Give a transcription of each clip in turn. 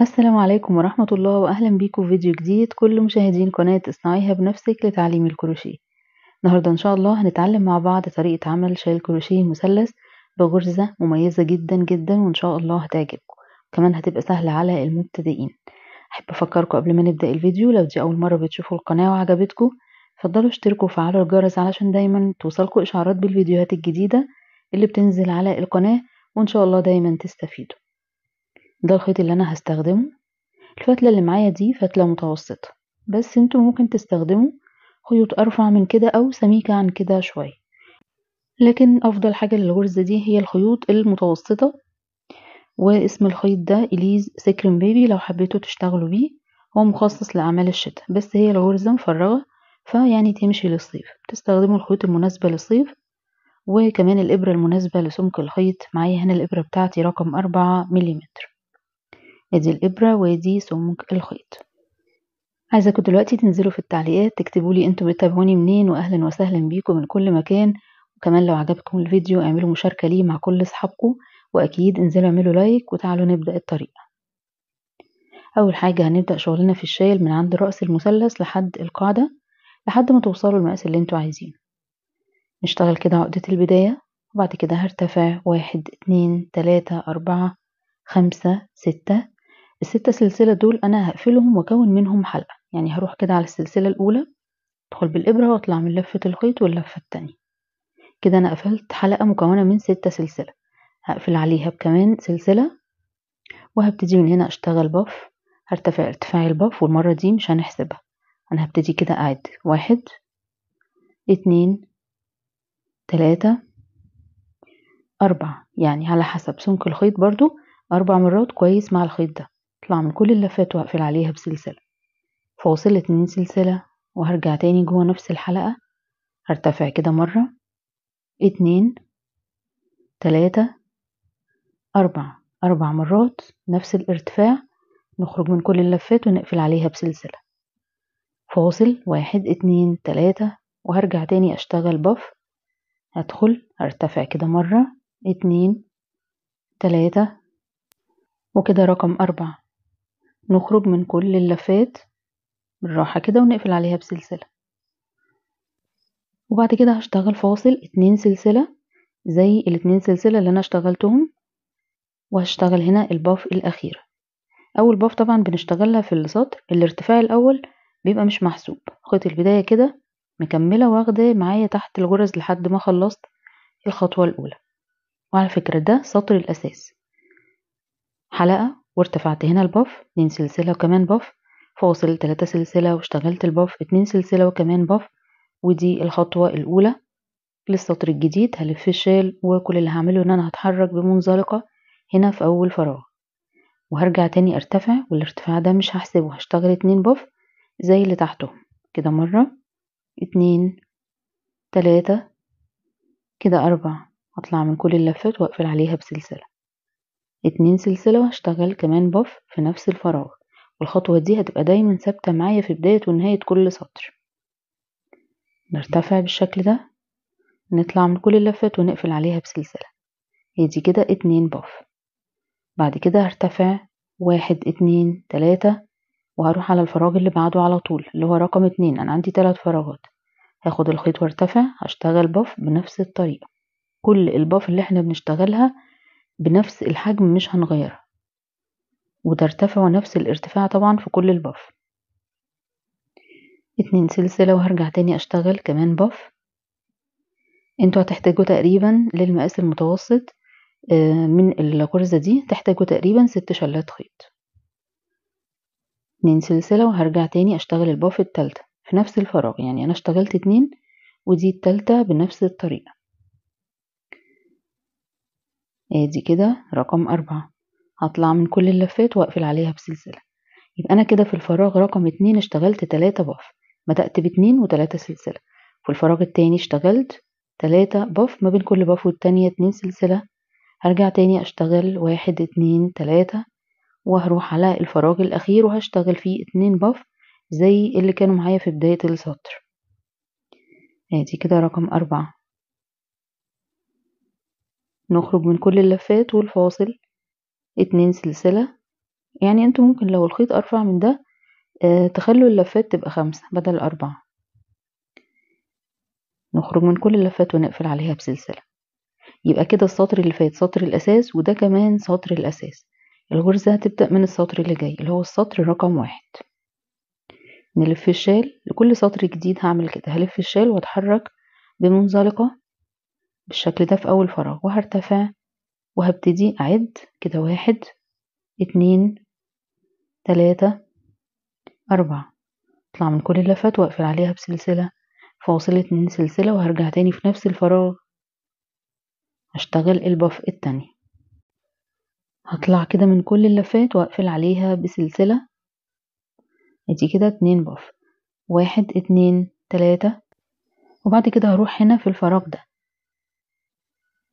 السلام عليكم ورحمة الله وأهلا بيكم في فيديو جديد كل مشاهدين قناة اصنعيها بنفسك لتعليم الكروشيه النهاردة إن شاء الله هنتعلم مع بعض طريقة عمل شال كروشيه مثلث بغرزة مميزة جدا جدا وإن شاء الله هتعجبكم كمان هتبقى سهلة على المبتدئين أحب أفكركم قبل ما نبدأ الفيديو لو دي أول مرة بتشوفوا القناة وعجبتكم فضلوا اشتركوا وفعلوا الجرس علشان دايما توصلكم إشعارات بالفيديوهات الجديدة اللي بتنزل على القناة وإن شاء الله دايما تستفيدوا ده الخيط اللي انا هستخدمه الفتلة اللي معايا دي فتلة متوسطة بس انتوا ممكن تستخدموا خيوط ارفع من كده او سميكة عن كده شوية لكن افضل حاجة للغرزة دي هي الخيوط المتوسطة واسم الخيط ده اليز سكرين بيبي لو حبيتوا تشتغلوا بيه هو مخصص لأعمال الشتاء بس هي الغرزة مفرغة فيعني تمشي للصيف تستخدموا الخيوط المناسبة للصيف وكمان الإبرة المناسبة لسمك الخيط معايا هنا الإبرة بتاعتي رقم أربعة مليمتر ادي الابره وادي سمك الخيط عايزاكم دلوقتي تنزلوا في التعليقات تكتبوا لي انتوا بتتابعوني منين واهلا وسهلا بيكم من كل مكان وكمان لو عجبكم الفيديو اعملوا مشاركه ليه مع كل اصحابكم واكيد انزلوا اعملوا لايك وتعالوا نبدا الطريقه اول حاجه هنبدا شغلنا في الشايل من عند راس المثلث لحد القاعده لحد ما توصلوا المقاس اللي انتوا عايزينه نشتغل كده عقده البدايه وبعد كده هرتفع واحد اتنين تلاته اربعه خمسه سته الستة سلسلة دول أنا هقفلهم وأكون منهم حلقة يعني هروح كده على السلسلة الأولى أدخل بالإبرة وأطلع من لفة الخيط واللفة التانية كده أنا قفلت حلقة مكونة من ستة سلسلة هقفل عليها بكمان سلسلة وهبتدي من هنا أشتغل باف هرتفع ارتفاع الباف والمرة دي مش هنحسبها أنا هبتدي كده أعد واحد اتنين تلاتة أربعة يعني على حسب سمك الخيط برضو أربع مرات كويس مع الخيط ده اطلع من كل اللفات واقفل عليها بسلسلة فاصل اتنين سلسلة وهرجع تاني جوه نفس الحلقة هرتفع كده مرة اتنين تلاتة أربع أربع مرات نفس الارتفاع نخرج من كل اللفات ونقفل عليها بسلسلة فاصل واحد اتنين تلاتة وهرجع تاني أشتغل بف هدخل هرتفع كده مرة اتنين تلاتة وكده رقم أربعة نخرج من كل اللفات بالراحة كده ونقفل عليها بسلسلة وبعد كده هشتغل فاصل اتنين سلسلة زي الاتنين سلسلة اللي انا اشتغلتهم وهشتغل هنا الباف الأخيرة أول باف طبعا بنشتغلها في السطر الارتفاع الأول بيبقى مش محسوب خط البداية كده مكملة واخدة معايا تحت الغرز لحد ما خلصت الخطوة الأولى وعلى فكرة ده سطر الأساس حلقة وارتفعت هنا الباف اتنين سلسلة وكمان باف فاصل تلاتة سلسلة واشتغلت الباف اتنين سلسلة وكمان باف ودي الخطوة الأولى للسطر الجديد هلف الشال وكل اللي هعمله ان انا هتحرك بمنزلقة هنا في أول فراغ وهرجع تاني ارتفع والارتفاع ده مش هحسبه هشتغل اتنين باف زي اللي تحتهم كده مرة اتنين تلاتة كده أربع هطلع من كل اللفات وأقفل عليها بسلسلة اتنين سلسلة وهشتغل كمان باف في نفس الفراغ والخطوة دي هتبقى دايما ثابتة معايا في بداية ونهاية كل سطر نرتفع بالشكل ده نطلع من كل اللفات ونقفل عليها بسلسلة يدي كده اتنين باف بعد كده هرتفع واحد اتنين تلاتة وهروح على الفراغ اللي بعده على طول اللي هو رقم اتنين انا عندي تلات فراغات هاخد الخيط وارتفع هشتغل باف بنفس الطريقة كل الباف اللي احنا بنشتغلها بنفس الحجم مش هنغيرها وترتفع نفس الارتفاع طبعا في كل الباف اتنين سلسلة وهرجع تاني اشتغل كمان باف انتوا هتحتاجوا تقريبا للمقاس المتوسط آه، من الغرزة دي تحتاجوا تقريبا ست شلات خيط اتنين سلسلة وهرجع تاني اشتغل الباف التالتة في نفس الفراغ يعني انا اشتغلت اتنين ودي التالتة بنفس الطريقة ادي كده رقم أربعة هطلع من كل اللفات واقفل عليها بسلسلة يبقى أنا كده في الفراغ رقم اتنين اشتغلت تلاتة بف بدأت باتنين وتلاتة سلسلة في الفراغ التاني اشتغلت تلاتة بف ما بين كل بف والتانية اتنين سلسلة هرجع تاني اشتغل واحد اتنين تلاتة وهروح على الفراغ الأخير وهشتغل فيه اتنين بف زي اللي كانوا معايا في بداية السطر ادي كده رقم أربعة نخرج من كل اللفات والفاصل اتنين سلسلة يعني انتوا ممكن لو الخيط ارفع من ده آه، تخلوا اللفات تبقى خمسة بدل أربعة نخرج من كل اللفات ونقفل عليها بسلسلة يبقى كده السطر اللي فات سطر الأساس وده كمان سطر الأساس الغرزة هتبدأ من السطر اللي جاي اللي هو السطر رقم واحد نلف الشال لكل سطر جديد هعمل كده هلف الشال واتحرك بمنزلقة بالشكل ده في أول فراغ وهرتفع وهبتدي أعد كده واحد اتنين تلاتة أربعة أطلع من كل اللفات وأقفل عليها بسلسلة فاصل اتنين سلسلة وهرجع تاني في نفس الفراغ هشتغل الباف التاني هطلع كده من كل اللفات وأقفل عليها بسلسلة ادي كده اتنين باف واحد اتنين تلاتة وبعد كده هروح هنا في الفراغ ده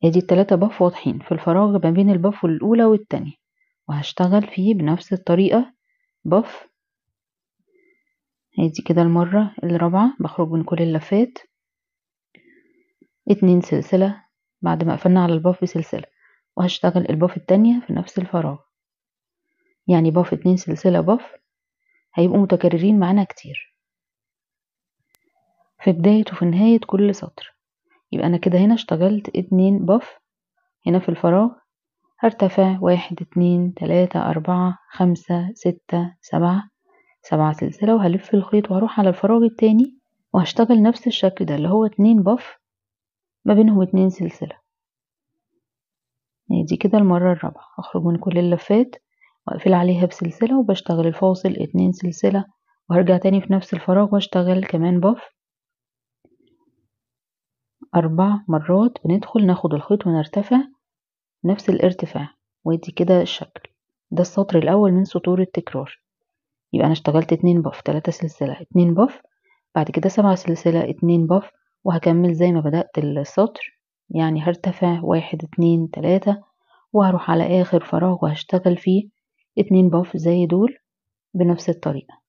ادي التلاتة باف واضحين في الفراغ ما بين الباف الاولى والتانية وهشتغل فيه بنفس الطريقة باف ادي كده المرة الرابعة بخرج من كل اللفات اتنين سلسلة بعد ما قفلنا على الباف بسلسلة وهشتغل الباف التانية في نفس الفراغ يعني باف اتنين سلسلة باف هيبقوا متكررين معانا كتير في بداية وفي نهاية كل سطر يبقى انا كده هنا اشتغلت اتنين باف هنا في الفراغ هرتفع واحد اتنين تلاتة اربعة خمسة ستة سبعة سبعة سلسلة وهلف الخيط وهروح على الفراغ التاني وهشتغل نفس الشكل ده اللي هو اتنين باف ما بينهم اتنين سلسلة دي كده المرة الرابعة هخرج من كل اللفات واقفل عليها بسلسلة وبشتغل الفاصل اتنين سلسلة وهرجع تاني في نفس الفراغ واشتغل كمان باف أربع مرات بندخل ناخد الخيط ونرتفع نفس الارتفاع وادي كده الشكل ده السطر الأول من سطور التكرار يبقى أنا اشتغلت اتنين باف تلاتة سلسلة اتنين باف بعد كده سبعة سلسلة اتنين باف وهكمل زي ما بدأت السطر يعني هرتفع واحد اتنين تلاتة وهروح على آخر فراغ وهشتغل فيه اتنين باف زي دول بنفس الطريقة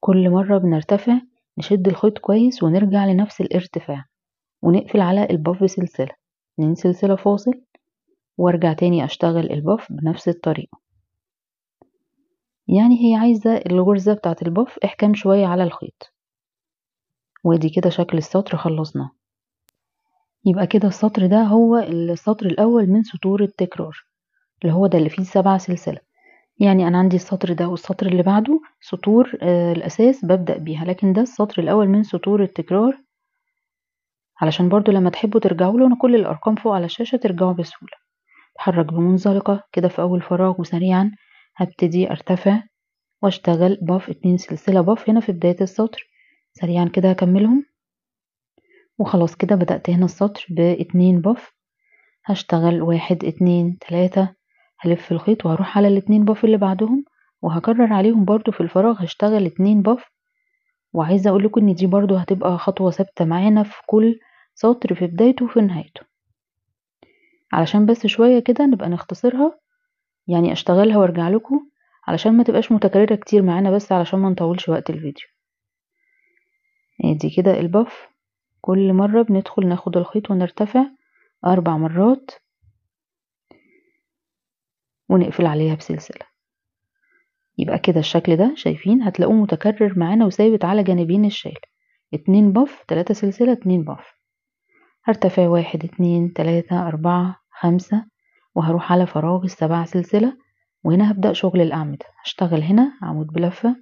كل مرة بنرتفع نشد الخيط كويس ونرجع لنفس الارتفاع ونقفل على الباف بسلسلة اتنين سلسلة فاصل وارجع تاني اشتغل الباف بنفس الطريقة يعني هي عايزة الغرزة بتاعة الباف احكام شوية على الخيط وادي كده شكل السطر خلصناه يبقى كده السطر ده هو السطر الاول من سطور التكرار اللي هو ده اللي فيه سبع سلسلة يعني أنا عندي السطر ده والسطر اللي بعده سطور آه، الأساس ببدأ بيها لكن ده السطر الأول من سطور التكرار علشان برضو لما تحبوا ترجعوا له أنا كل الأرقام فوق على الشاشة ترجعوا بسهولة أتحرك بمنزلقة كده في أول فراغ وسريعا هبتدي أرتفع وأشتغل باف اتنين سلسلة باف هنا في بداية السطر سريعا كده هكملهم وخلاص كده بدأت هنا السطر باتنين باف هشتغل واحد اتنين تلاتة هلف الخيط وهروح على الاتنين باف اللي بعدهم وهكرر عليهم برضو في الفراغ هشتغل اتنين باف وعايزة اقول لكم ان دي برضو هتبقى خطوة ثابتة معانا في كل سطر في بدايته وفي نهايته علشان بس شوية كده نبقى نختصرها يعني اشتغلها وارجع لكم علشان ما تبقاش متكررة كتير معانا بس علشان ما نطولش وقت الفيديو ادي كده الباف كل مرة بندخل ناخد الخيط ونرتفع اربع مرات ونقفل عليها بسلسلة يبقى كده الشكل ده شايفين هتلاقوه متكرر معانا وثابت على جانبين الشال اتنين بف تلاتة سلسلة اتنين بف هرتفع واحد اتنين تلاتة اربعة خمسة وهروح على فراغ السبعة سلسلة وهنا هبدأ شغل الأعمدة هشتغل هنا عمود بلفة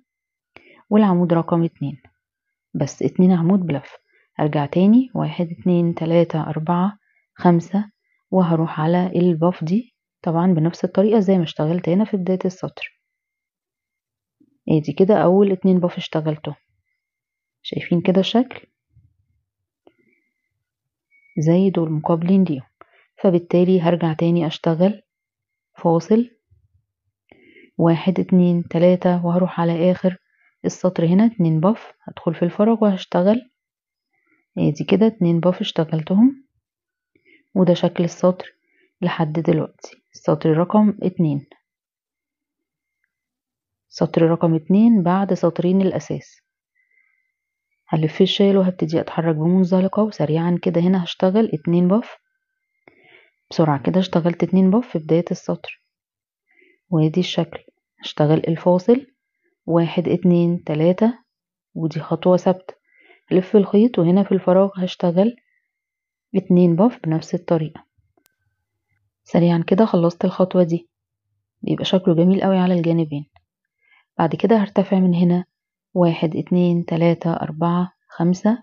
والعمود رقم اتنين بس اتنين عمود بلفة ارجع تاني واحد اتنين تلاتة اربعة خمسة وهروح على الباف دي طبعا بنفس الطريقة زي ما اشتغلت هنا في بداية السطر ادي كده اول اتنين باف اشتغلته شايفين كده الشكل زي دول مقابلين ليهم فبالتالي هرجع تاني اشتغل فاصل واحد اتنين تلاتة وهروح على اخر السطر هنا اتنين باف هدخل في الفراغ وهشتغل ادي كده اتنين باف اشتغلتهم وده شكل السطر لحد دلوقتي سطر رقم اتنين سطر رقم اتنين بعد سطرين الأساس هلف الشال وهبتدي أتحرك بمنزلقة وسريعا كده هنا هشتغل اتنين بف بسرعة كده اشتغلت اتنين بف في بداية السطر وادي الشكل هشتغل الفاصل واحد اتنين تلاتة ودي خطوة ثابتة هلف الخيط وهنا في الفراغ هشتغل اتنين بف بنفس الطريقة سريعا كده خلصت الخطوة دي بيبقى شكله جميل قوي على الجانبين بعد كده هرتفع من هنا واحد اتنين تلاتة اربعة خمسة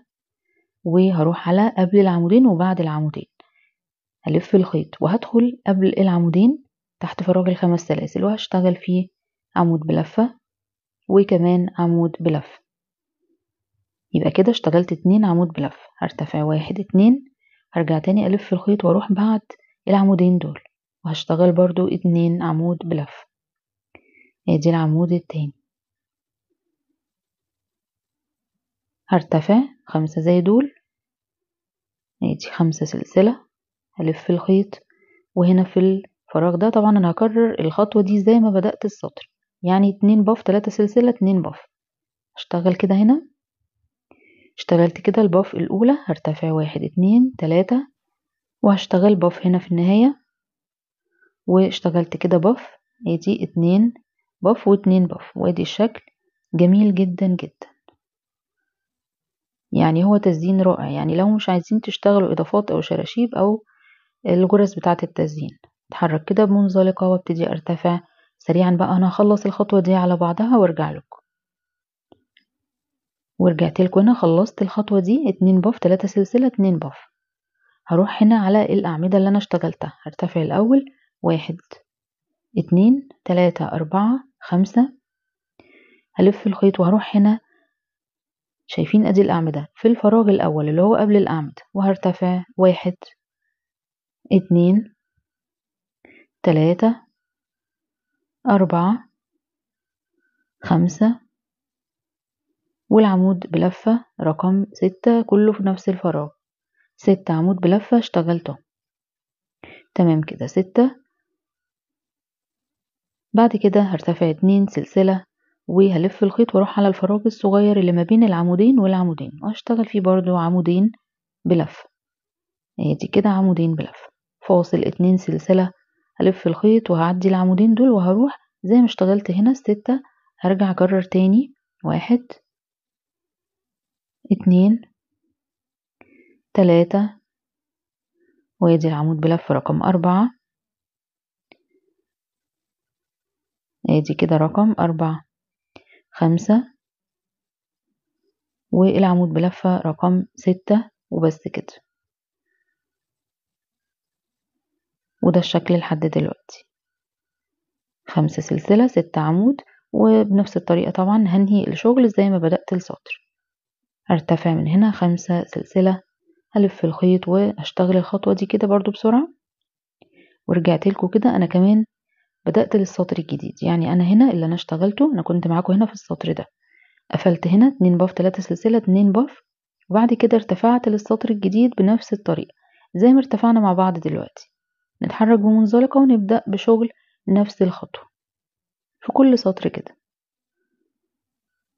وهروح على قبل العمودين وبعد العمودين هلف الخيط وهدخل قبل العمودين تحت فراغ الخمس سلاسل وهشتغل فيه عمود بلفة وكمان عمود بلفة يبقى كده اشتغلت اتنين عمود بلفة هرتفع واحد اتنين هرجع تاني الف الخيط واروح بعد العمودين دول وهشتغل برضو اتنين عمود بلف ادي العمود التاني هرتفع خمسة زي دول ادي خمسة سلسلة هلف الخيط وهنا في الفراغ ده طبعا انا هكرر الخطوة دي زي ما بدأت السطر يعني اتنين باف تلاتة سلسلة اتنين باف هشتغل كده هنا اشتغلت كده الباف الاولى هرتفع واحد اتنين تلاتة وهشتغل باف هنا في النهاية واشتغلت كده باف ادي اتنين باف واتنين باف وادي الشكل جميل جدا جدا يعني هو تزيين رائع يعني لو مش عايزين تشتغلوا اضافات او شراشيب او الغرز بتاعة التزيين اتحرك كده بمنزلقة وابتدي ارتفع سريعا بقى انا هخلص الخطوة دي على بعضها وارجع لكم ورجعت لكم هنا خلصت الخطوة دي اتنين باف تلاتة سلسلة اتنين باف هروح هنا على الأعمدة اللي أنا اشتغلتها هرتفع الأول واحد اتنين تلاتة أربعة خمسة هلف الخيط وهروح هنا شايفين أدي الأعمدة في الفراغ الأول اللي هو قبل الأعمدة وهرتفع واحد اتنين تلاتة أربعة خمسة والعمود بلفة رقم ستة كله في نفس الفراغ ستة عمود بلفة اشتغلته تمام كده ستة بعد كده هرتفع اتنين سلسلة وهلف الخيط واروح على الفراغ الصغير اللي ما بين العمودين والعمودين وهشتغل فيه برضو عمودين بلفة إيه، ادي كده عمودين بلفة فاصل اتنين سلسلة هلف الخيط وهعدي العمودين دول وهروح زي ما اشتغلت هنا الستة هرجع اكرر تاني واحد اتنين تلاتة وادي العمود بلف رقم أربعة ادي كده رقم أربعة خمسة والعمود بلفة رقم ستة وبس كده وده الشكل لحد دلوقتي خمسة سلسلة ستة عمود وبنفس الطريقة طبعا هنهي الشغل زي ما بدأت السطر ارتفع من هنا خمسة سلسلة هلف الخيط وهشتغل الخطوة دي كده برضو بسرعة ورجعت لكم كده انا كمان بدأت للسطر الجديد يعني انا هنا اللي انا اشتغلته انا كنت معاكم هنا في السطر ده قفلت هنا اتنين باف تلاتة سلسلة اتنين باف وبعد كده ارتفعت للسطر الجديد بنفس الطريقة زي ما ارتفعنا مع بعض دلوقتي نتحرك بمنزلقة ونبدأ بشغل نفس الخطوة في كل سطر كده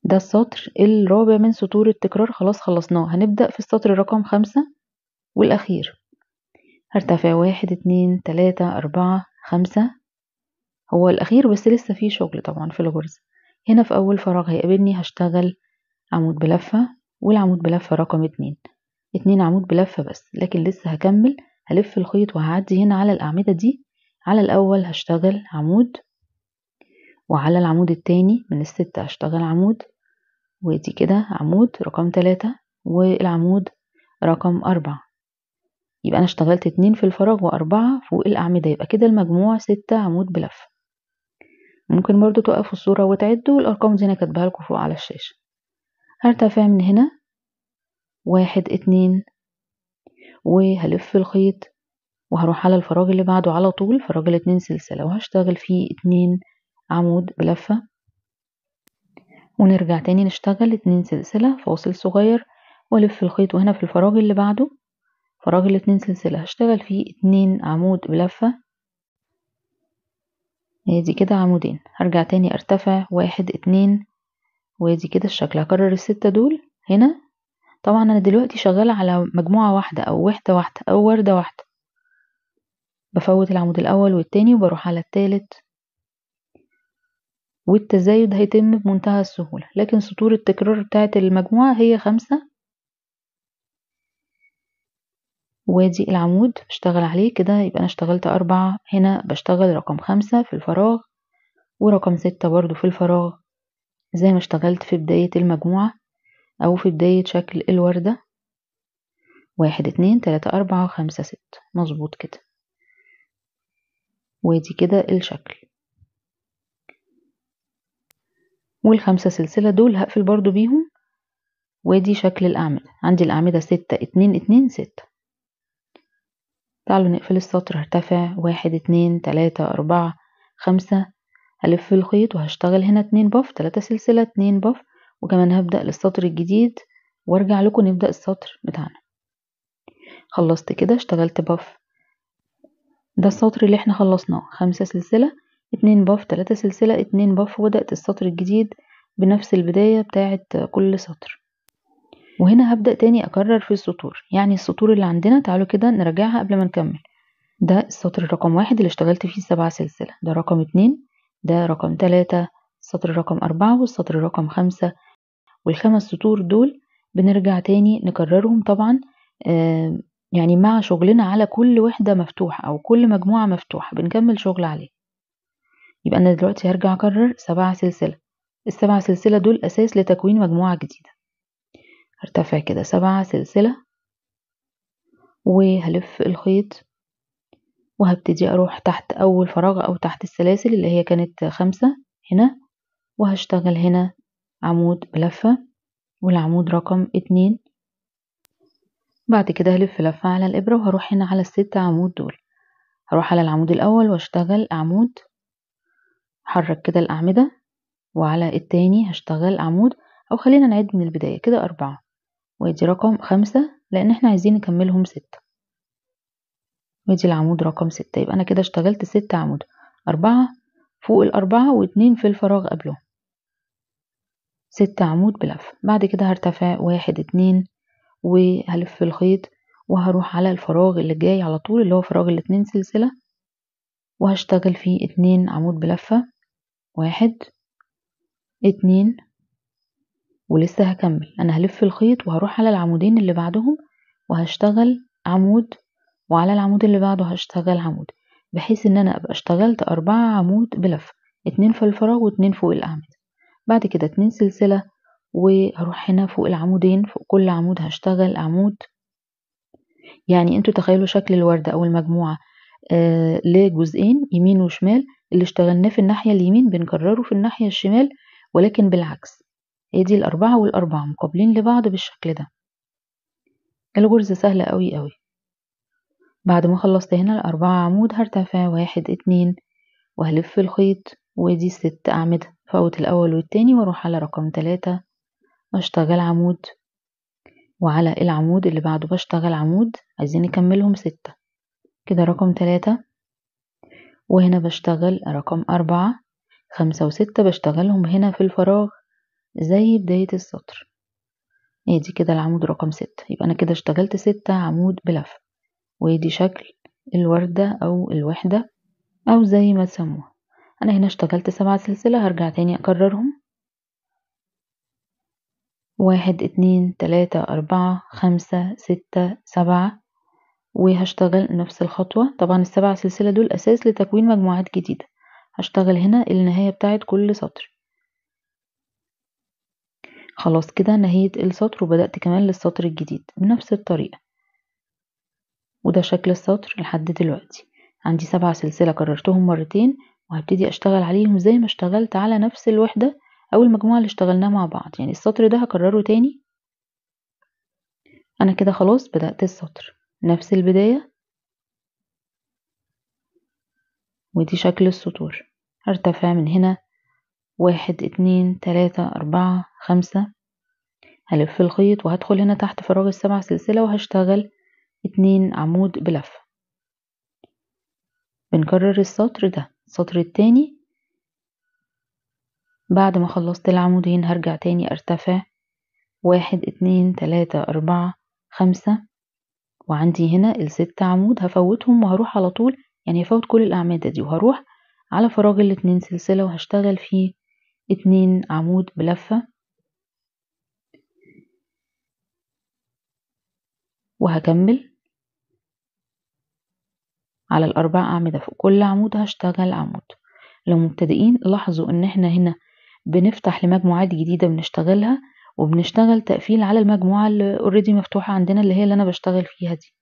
ده السطر الرابع من سطور التكرار خلاص خلصناه هنبدأ في السطر رقم خمسة والأخير هرتفع واحد اتنين تلاتة أربعة خمسة هو الأخير بس لسه فيه شغل طبعا في الغرزة هنا في أول فراغ هيقابلني هشتغل عمود بلفة والعمود بلفة رقم اتنين اتنين عمود بلفة بس لكن لسه هكمل هلف الخيط وهعدي هنا على الأعمدة دي على الأول هشتغل عمود وعلى العمود التاني من الستة هشتغل عمود ودي كده عمود رقم تلاتة والعمود رقم أربعة يبقى أنا اشتغلت اتنين في الفراغ وأربعة فوق الأعمدة يبقى كده المجموع ستة عمود بلف ممكن برضو توقفوا الصورة وتعدوا الأرقام دي أنا كاتباها لكم فوق على الشاشة هرتفع من هنا واحد اتنين وهلف الخيط وهروح على الفراغ اللي بعده على طول فراغ الاتنين سلسلة وهشتغل فيه اتنين عمود بلفة ونرجع تاني نشتغل اتنين سلسلة فاصل صغير والف الخيط وهنا في الفراغ اللي بعده فراغ الاتنين سلسلة هشتغل فيه اتنين عمود بلفة ادي كده عمودين هرجع تاني ارتفع واحد اتنين وادي كده الشكل هكرر الستة دول هنا طبعا انا دلوقتي شغالة على مجموعة واحدة او وحدة واحدة او وردة واحدة بفوت العمود الاول والتاني وبروح على التالت والتزايد هيتم بمنتهى السهولة لكن سطور التكرار بتاعة المجموعة هي خمسة وادي العمود بشتغل عليه كده يبقى انا اشتغلت اربعة هنا بشتغل رقم خمسة في الفراغ ورقم ستة برضو في الفراغ زي ما اشتغلت في بداية المجموعة او في بداية شكل الوردة واحد اتنين تلاتة اربعة خمسة ستة مظبوط كده وادي كده الشكل والخمسة سلسلة دول هقفل برضو بيهم وادي شكل الأعمدة عندي الأعمدة ستة اتنين اتنين ستة تعالوا نقفل السطر هرتفع واحد اتنين تلاتة أربعة خمسة هلف الخيط وهشتغل هنا اتنين باف تلاتة سلسلة اتنين باف وكمان هبدأ للسطر الجديد وارجع لكم نبدأ السطر بتاعنا خلصت كده اشتغلت باف ده السطر اللي احنا خلصناه خمسة سلسلة اتنين باف تلاتة سلسلة اتنين باف وبدأت السطر الجديد بنفس البداية بتاعة كل سطر وهنا هبدأ تاني أكرر في السطور يعني السطور اللي عندنا تعالوا كده نراجعها قبل ما نكمل ده السطر رقم واحد اللي اشتغلت فيه سبع سلسلة ده رقم اتنين ده رقم تلاتة السطر رقم أربعة والسطر رقم خمسة والخمس سطور دول بنرجع تاني نكررهم طبعا آه يعني مع شغلنا على كل وحدة مفتوحة أو كل مجموعة مفتوحة بنكمل شغل عليه يبقى أنا دلوقتي هرجع أكرر سبعة سلسلة السبعة سلسلة دول أساس لتكوين مجموعة جديدة هرتفع كده سبعة سلسلة وهلف الخيط وهبتدي أروح تحت أول فراغ أو تحت السلاسل اللي هي كانت خمسة هنا وهشتغل هنا عمود بلفة والعمود رقم اتنين بعد كده هلف لفة على الإبرة وهروح هنا على الست عمود دول هروح على العمود الأول واشتغل عمود هحرك كده الأعمدة وعلى التاني هشتغل عمود أو خلينا نعد من البداية كده أربعة وادي رقم خمسة لأن احنا عايزين نكملهم ستة وادي العمود رقم ستة يبقى أنا كده اشتغلت ست عمود أربعة فوق الأربعة واتنين في الفراغ قبلهم ست عمود بلف بعد كده هرتفع واحد اتنين وهلف في الخيط وهروح على الفراغ اللي جاي على طول اللي هو فراغ الاتنين سلسلة وهشتغل فيه اتنين عمود بلفة واحد اتنين ولسه هكمل انا هلف الخيط وهروح على العمودين اللي بعدهم وهشتغل عمود وعلى العمود اللي بعده هشتغل عمود بحيث ان انا ابقى اشتغلت اربعة عمود بلف اتنين في الفراغ واتنين فوق الاعمدة بعد كده اتنين سلسلة وهروح هنا فوق العمودين فوق كل عمود هشتغل عمود يعني انتوا تخيلوا شكل الوردة او المجموعة آه لجزئين يمين وشمال اللي اشتغلناه في الناحية اليمين بنكرره في الناحية الشمال ولكن بالعكس ادي الأربعة والأربعة مقابلين لبعض بالشكل ده الغرزة سهلة قوي قوي بعد ما خلصت هنا الأربعة عمود هرتفع واحد اتنين وهلف الخيط ودي ست أعمدة فوت الأول والتاني واروح على رقم تلاتة واشتغل عمود وعلى العمود اللي بعده بشتغل عمود عايزين نكملهم ستة كده رقم تلاتة وهنا بشتغل رقم أربعة خمسة وستة بشتغلهم هنا في الفراغ زي بداية السطر ادي إيه، كده العمود رقم ستة يبقى أنا كده اشتغلت ستة عمود بلف وادي شكل الوردة أو الوحدة أو زي ما تسموها أنا هنا اشتغلت سبعة سلسلة هرجع تاني أكررهم واحد اتنين تلاتة أربعة خمسة ستة سبعة وهشتغل نفس الخطوة طبعا السبع سلسلة دول أساس لتكوين مجموعات جديدة هشتغل هنا النهاية بتاعت كل سطر خلاص كده نهيت السطر وبدأت كمان للسطر الجديد بنفس الطريقة وده شكل السطر لحد دلوقتي عندي سبع سلسلة كررتهم مرتين وهبتدي اشتغل عليهم زي ما اشتغلت على نفس الوحدة او المجموعة اللي اشتغلناها مع بعض يعني السطر ده هكرره تاني انا كده خلاص بدأت السطر نفس البداية ودي شكل السطور هرتفع من هنا واحد اتنين تلاتة أربعة خمسة هلف الخيط وهدخل هنا تحت فراغ السبع سلسلة وهشتغل اتنين عمود بلفة بنكرر السطر ده السطر التاني بعد ما خلصت العمودين هرجع تاني ارتفع واحد اتنين تلاتة أربعة خمسة وعندي هنا الست عمود هفوتهم وهروح على طول يعني هفوت كل الأعمدة دي وهروح على فراغ الاتنين سلسلة وهشتغل فيه اتنين عمود بلفة وهكمل على الأربع أعمدة فوق كل عمود هشتغل عمود لو مبتدئين لاحظوا ان احنا هنا بنفتح لمجموعات جديدة بنشتغلها وبنشتغل تقفيل على المجموعة اللي اوريدي مفتوحة عندنا اللي هي اللي أنا بشتغل فيها دي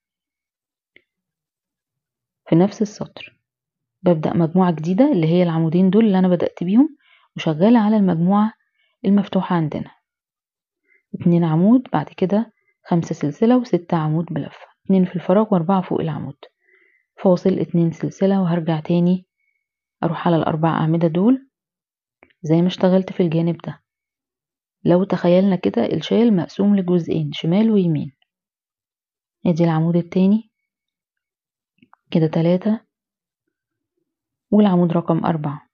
في نفس السطر ببدأ مجموعة جديدة اللي هي العمودين دول اللي أنا بدأت بيهم وشغالة على المجموعة المفتوحة عندنا اتنين عمود بعد كده خمسة سلسلة وستة عمود بلفة اتنين في الفراغ واربعة فوق العمود فاصل اتنين سلسلة وهرجع تاني اروح على الاربع اعمدة دول زي ما اشتغلت في الجانب ده لو تخيلنا كده الشال مقسوم لجزئين شمال ويمين ادي العمود التاني كده تلاتة والعمود رقم أربعة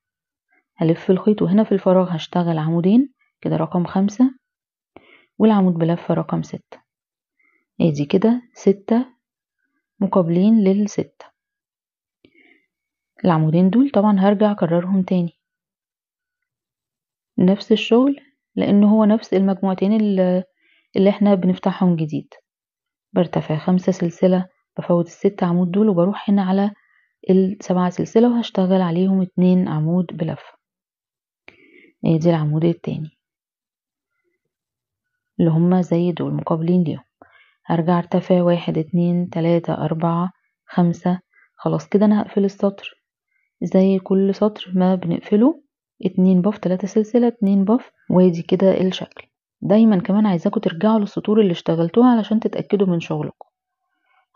هلف الخيط وهنا في الفراغ هشتغل عمودين كده رقم خمسة والعمود بلفة رقم ستة ادي كده ستة مقابلين للستة العمودين دول طبعا هرجع اكررهم تاني نفس الشغل لأن هو نفس المجموعتين اللي احنا بنفتحهم جديد برتفع خمسة سلسلة بفوت الست عمود دول وبروح هنا على السبعة سلسلة وهشتغل عليهم اتنين عمود بلفة إيه، دي العمود التاني اللي هما زي دول مقابلين ليهم هرجع ارتفع واحد اتنين تلاتة أربعة خمسة خلاص كده أنا هقفل السطر زي كل سطر ما بنقفله اتنين باف تلاتة سلسلة اتنين باف وادي كده الشكل دايما كمان عايزاكوا ترجعوا للسطور اللي اشتغلتوها علشان تتأكدوا من شغلكم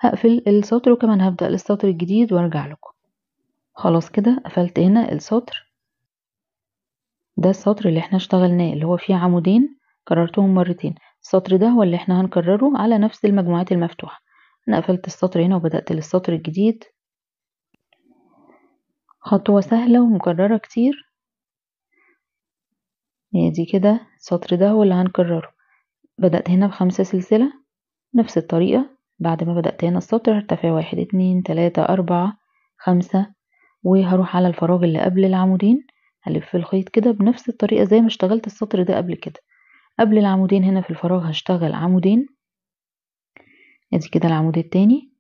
هقفل السطر وكمان هبدأ للسطر الجديد وارجع لكم خلاص كده قفلت هنا السطر ده السطر اللي احنا اشتغلناه اللي هو فيه عمودين كررتهم مرتين السطر ده هو اللي احنا هنكرره على نفس المجموعات المفتوحة انا قفلت السطر هنا وبدأت للسطر الجديد خطوة سهلة ومكررة كتير هي إيه، دي كده السطر ده هو اللي هنكرره بدأت هنا بخمسة سلسلة نفس الطريقة بعد ما بدأت هنا السطر هرتفع واحد اتنين تلاتة أربعة خمسة وهروح على الفراغ اللي قبل العمودين هلف الخيط كده بنفس الطريقة زي ما اشتغلت السطر ده قبل كده قبل العمودين هنا في الفراغ هشتغل عمودين ادي كده العمود التاني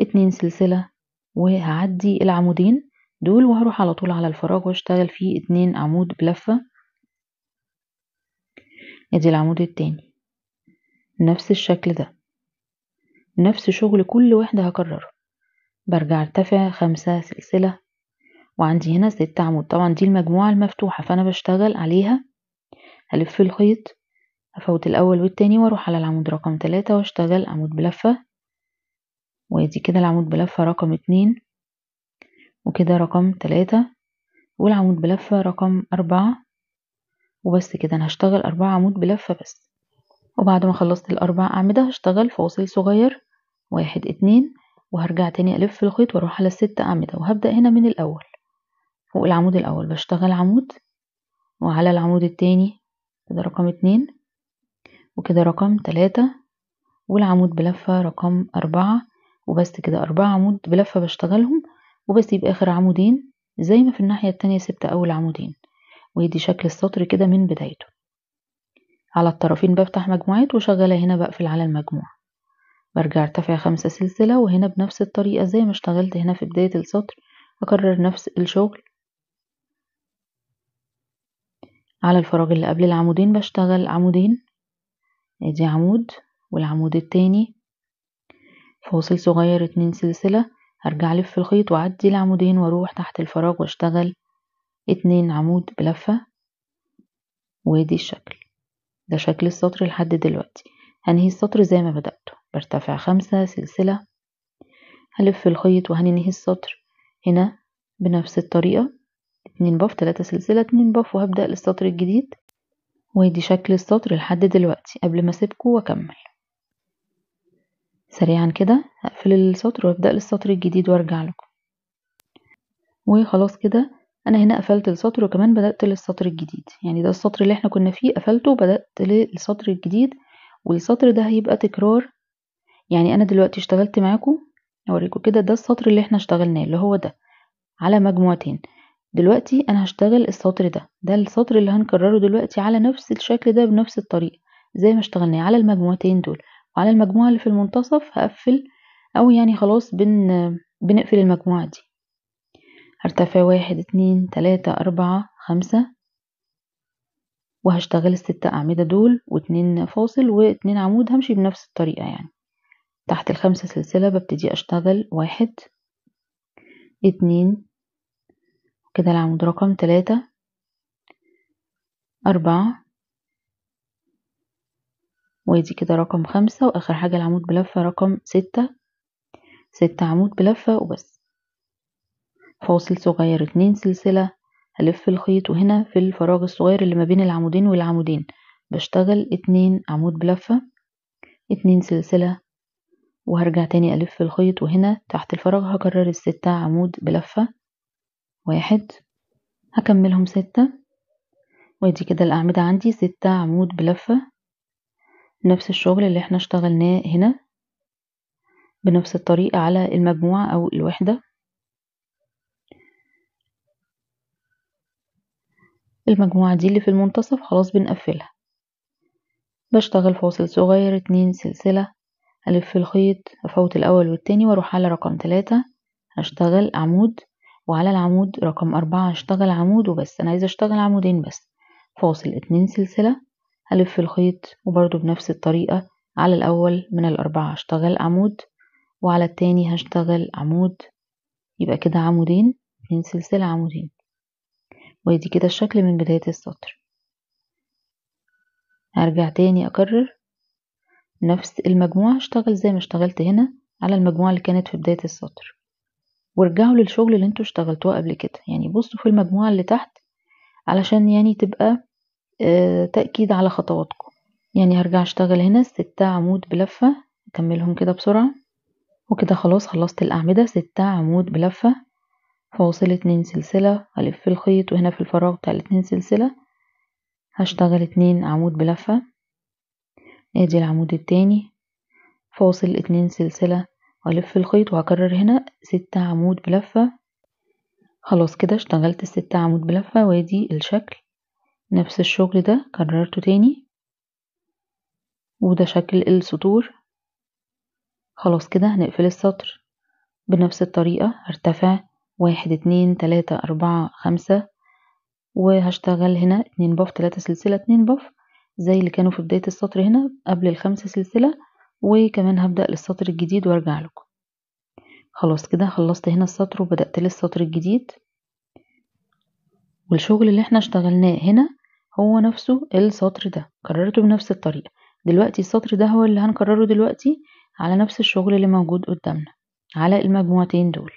اتنين سلسلة وهعدي العمودين دول وهروح على طول على الفراغ واشتغل فيه اتنين عمود بلفة ادي العمود التاني نفس الشكل ده نفس شغل كل واحدة هكرره برجع ارتفع خمسة سلسلة وعندي هنا ست عمود طبعا دي المجموعة المفتوحة فأنا بشتغل عليها هلف الخيط افوت الأول والتاني واروح على العمود رقم تلاتة واشتغل عمود بلفة وادي كده العمود بلفة رقم اتنين وكده رقم تلاتة والعمود بلفة رقم أربعة وبس كده انا هشتغل اربع عمود بلفة بس وبعد ما خلصت الاربع اعمدة هشتغل فاصل صغير واحد اتنين وهرجع تاني الف الخيط واروح على الست اعمدة وهبدأ هنا من الاول فوق العمود الاول بشتغل عمود وعلى العمود التاني كده رقم اتنين وكده رقم تلاتة والعمود بلفة رقم أربعة وبس كده أربعة عمود بلفة بشتغلهم وبسيب آخر عمودين زي ما في الناحية التانية سبت أول عمودين ويدي شكل السطر كده من بدايته على الطرفين بفتح مجموعات وشغالة هنا بقفل على المجموعة برجع ارتفع خمسة سلسلة وهنا بنفس الطريقة زي ما اشتغلت هنا في بداية السطر أكرر نفس الشغل على الفراغ اللي قبل العمودين بشتغل عمودين ادي عمود والعمود التاني فاصل صغير اتنين سلسلة هرجع الف الخيط واعدي العمودين واروح تحت الفراغ واشتغل اتنين عمود بلفة وادي الشكل ده شكل السطر لحد دلوقتي هنهي السطر زي ما بدأته برتفع خمسة سلسلة هلف الخيط وهننهي السطر هنا بنفس الطريقة اتنين باف تلاتة سلسلة اتنين باف وهبدأ للسطر الجديد وادي شكل السطر لحد دلوقتي قبل ما اسيبكوا واكمل سريعا كده هقفل السطر وابدأ للسطر الجديد وارجع لكم وخلاص كده انا هنا قفلت السطر وكمان بدأت للسطر الجديد يعني ده السطر اللي احنا كنا فيه قفلته وبدأت للسطر الجديد والسطر ده هيبقى تكرار يعني انا دلوقتي اشتغلت معاكم اوريكم كده ده السطر اللي احنا اشتغلناه اللي هو ده على مجموعتين دلوقتي انا هشتغل السطر ده ده السطر اللي هنكرره دلوقتي على نفس الشكل ده بنفس الطريقة زي ما اشتغلناه على المجموعتين دول وعلى المجموعة اللي في المنتصف هقفل او يعني خلاص بن بنقفل المجموعة دي هرتفع واحد اتنين تلاتة أربعة خمسة وهشتغل الست أعمدة دول واتنين فاصل واتنين عمود همشي بنفس الطريقة يعني تحت الخمسة سلسلة ببتدي أشتغل واحد اتنين كده العمود رقم تلاتة أربعة وادي كده رقم خمسة وآخر حاجة العمود بلفة رقم ستة ستة عمود بلفة وبس فاصل صغير اتنين سلسلة هلف الخيط وهنا في الفراغ الصغير اللي ما بين العمودين والعمودين بشتغل اتنين عمود بلفة اتنين سلسلة وهرجع تاني الف الخيط وهنا تحت الفراغ هكرر الستة عمود بلفة واحد هكملهم ستة وادي كده الاعمدة عندي ستة عمود بلفة نفس الشغل اللي احنا اشتغلناه هنا بنفس الطريقة على المجموعة او الوحدة المجموعة دي اللي في المنتصف خلاص بنقفلها بشتغل فاصل صغير اتنين سلسلة ألف الخيط أفوت الأول والتاني وأروح على رقم تلاتة هشتغل عمود وعلى العمود رقم أربعة هشتغل عمود وبس أنا عايزة أشتغل عمودين بس فاصل اتنين سلسلة ألف الخيط وبرضو بنفس الطريقة على الأول من الأربعة هشتغل عمود وعلى التاني هشتغل عمود يبقى كده عمودين اتنين سلسلة عمودين وادي كده الشكل من بداية السطر هرجع تاني اكرر نفس المجموعة اشتغل زي ما اشتغلت هنا على المجموعة اللي كانت في بداية السطر وارجعوا للشغل اللي انتوا اشتغلتوه قبل كده يعني بصوا في المجموعة اللي تحت علشان يعني تبقى اه تأكيد على خطواتكم يعني هرجع اشتغل هنا ستة عمود بلفة اكملهم كده بسرعة وكده خلاص خلصت الأعمدة ستة عمود بلفة فاصل اتنين سلسلة هلف الخيط وهنا في الفراغ بتاع الاتنين سلسلة هشتغل اتنين عمود بلفة ادي العمود التاني فاصل اتنين سلسلة والف الخيط وهكرر هنا ستة عمود بلفة خلاص كده اشتغلت الستة عمود بلفة وادي الشكل نفس الشغل ده كررته تاني وده شكل السطور خلاص كده هنقفل السطر بنفس الطريقة هرتفع واحد اتنين تلاتة أربعة خمسة وهشتغل هنا اتنين باف تلاتة سلسلة اتنين باف زي اللي كانوا في بداية السطر هنا قبل الخمسة سلسلة وكمان هبدأ للسطر الجديد وارجع لكم خلاص كده خلصت هنا السطر وبدأت للسطر الجديد والشغل اللي احنا اشتغلناه هنا هو نفسه السطر ده كررته بنفس الطريقة دلوقتي السطر ده هو اللي هنكرره دلوقتي على نفس الشغل اللي موجود قدامنا على المجموعتين دول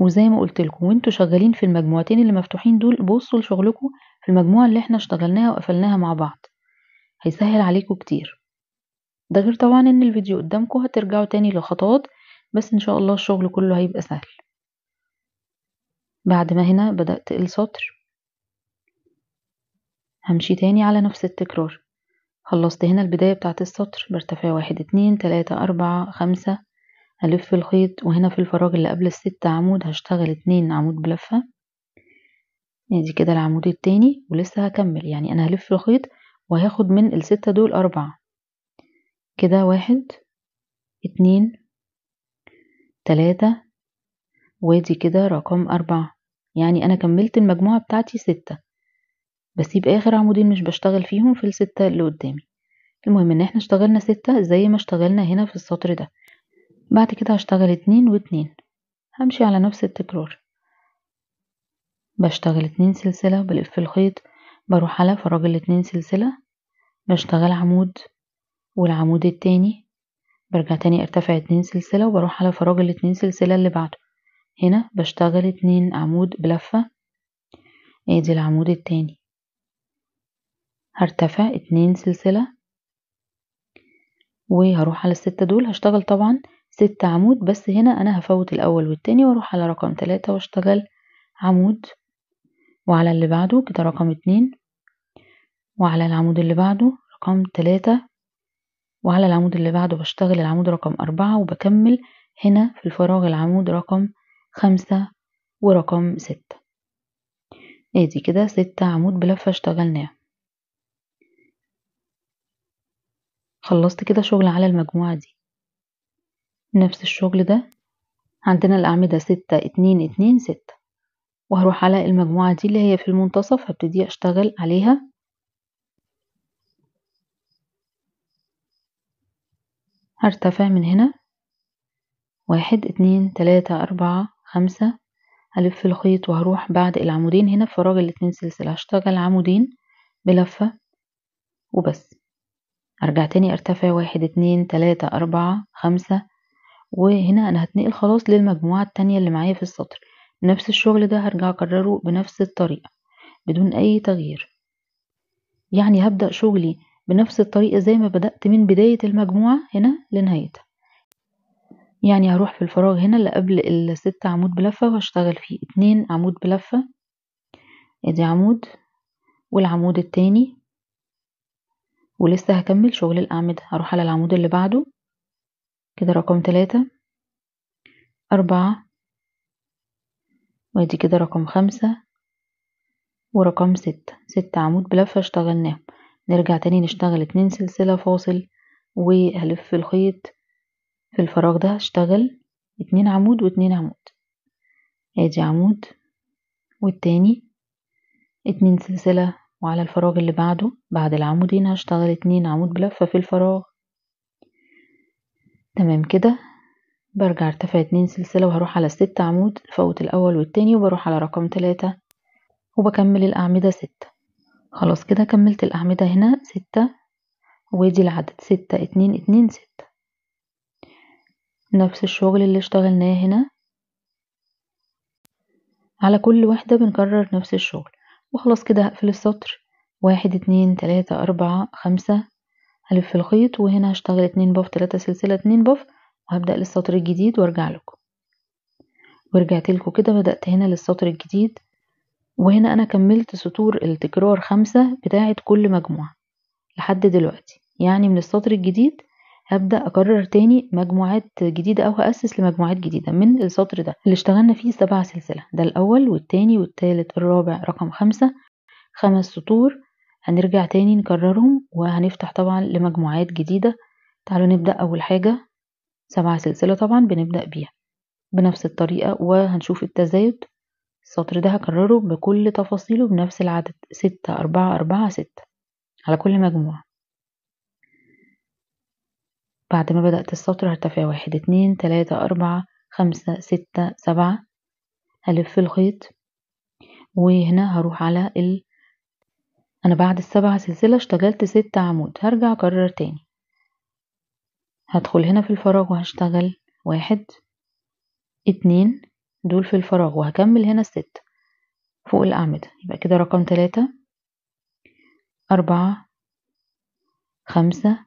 وزي ما قلت لكم وانتوا شغالين في المجموعتين اللي مفتوحين دول بصوا لشغلكم في المجموعة اللي احنا اشتغلناها وقفلناها مع بعض هيسهل عليكم كتير ده غير طبعا ان الفيديو قدامكم هترجعوا تاني للخطوات بس ان شاء الله الشغل كله هيبقى سهل بعد ما هنا بدأت السطر همشي تاني على نفس التكرار خلصت هنا البداية بتاعت السطر بارتفاع واحد اتنين تلاتة اربعة خمسة هلف الخيط وهنا في الفراغ اللي قبل الست عمود هشتغل اتنين عمود بلفة ادي كده العمود التاني ولسه هكمل يعني انا هلف الخيط وهاخد من الستة دول اربعة كده واحد اتنين تلاتة وادي كده رقم أربعة يعني أنا كملت المجموعة بتاعتي ستة بسيب آخر عمودين مش بشتغل فيهم في الستة اللي قدامي المهم إن احنا اشتغلنا ستة زي ما اشتغلنا هنا في السطر ده بعد كده هشتغل اتنين واتنين همشي على نفس التكرار بشتغل اتنين سلسلة بلف الخيط بروح على فراغ الاتنين سلسلة بشتغل عمود والعمود التاني برجع تاني ارتفع اتنين سلسلة وبروح على فراغ الاتنين سلسلة اللي بعده هنا بشتغل اتنين عمود بلفة ادي العمود التاني هرتفع اتنين سلسلة وهروح على الستة دول هشتغل طبعا ست عمود بس هنا انا هفوت الاول والتاني واروح على رقم تلاتة واشتغل عمود وعلى اللي بعده كده رقم اتنين وعلى العمود اللي بعده رقم تلاتة وعلى العمود اللي بعده بشتغل العمود رقم أربعة وبكمل هنا في الفراغ العمود رقم خمسة ورقم ستة ادي كده ستة عمود بلفة اشتغلناها خلصت كده شغل على المجموعة دي نفس الشغل ده عندنا الأعمدة ستة اتنين اتنين ستة وهروح على المجموعة دي اللي هي في المنتصف هبتدي أشتغل عليها هرتفع من هنا واحد اتنين تلاتة أربعة خمسة هلف الخيط وهروح بعد العمودين هنا في فراغ الاتنين سلسلة هشتغل عمودين بلفة وبس أرجع تاني أرتفع واحد اتنين تلاتة أربعة خمسة وهنا انا هتنقل خلاص للمجموعة التانية اللي معايا في السطر نفس الشغل ده هرجع اكرره بنفس الطريقة بدون اي تغيير يعني هبدأ شغلي بنفس الطريقة زي ما بدأت من بداية المجموعة هنا لنهايتها يعني هروح في الفراغ هنا اللي قبل الست عمود بلفة وهشتغل فيه اتنين عمود بلفة ادي عمود والعمود التاني ولسه هكمل شغل الأعمدة هروح على العمود اللي بعده كده رقم ثلاثة أربعة وادي كده رقم خمسة ورقم ستة ست عمود بلفة اشتغلناهم نرجع تاني نشتغل اتنين سلسلة فاصل وهلف الخيط في الفراغ ده هشتغل اتنين عمود واتنين عمود ادي عمود والتاني اتنين سلسلة وعلى الفراغ اللي بعده بعد العمودين هشتغل اتنين عمود بلفة في الفراغ تمام كده برجع ارتفع اتنين سلسلة وهروح على ست عمود فوت الأول والتاني وبروح على رقم تلاتة وبكمل الأعمدة ستة خلاص كده كملت الأعمدة هنا ستة وادي العدد ستة اتنين اتنين ستة نفس الشغل اللي اشتغلناه هنا على كل واحدة بنكرر نفس الشغل وخلاص كده هقفل السطر واحد اتنين تلاتة أربعة خمسة هلف الخيط وهنا هشتغل اتنين باف تلاتة سلسلة اتنين باف وهبدأ للسطر الجديد وارجع لكم ورجعت لكم كده بدأت هنا للسطر الجديد وهنا انا كملت سطور التكرار خمسة بتاعة كل مجموعة لحد دلوقتي يعني من السطر الجديد هبدأ أكرر تاني مجموعات جديدة أو هأسس لمجموعات جديدة من السطر ده اللي اشتغلنا فيه سبع سلسلة ده الأول والتاني والتالت الرابع رقم خمسة خمس سطور هنرجع تاني نكررهم وهنفتح طبعا لمجموعات جديدة تعالوا نبدأ أول حاجة سبعة سلسلة طبعا بنبدأ بيها بنفس الطريقة وهنشوف التزايد السطر ده هكرره بكل تفاصيله بنفس العدد ستة أربعة أربعة ستة على كل مجموعة بعد ما بدأت السطر هرتفع واحد اتنين تلاتة أربعة خمسة ستة سبعة هلف الخيط وهنا هروح على ال أنا بعد السبعة سلسلة اشتغلت ست عمود هرجع أكرر تاني هدخل هنا في الفراغ وهشتغل واحد اتنين دول في الفراغ وهكمل هنا الست فوق الأعمدة يبقى كده رقم تلاتة أربعة خمسة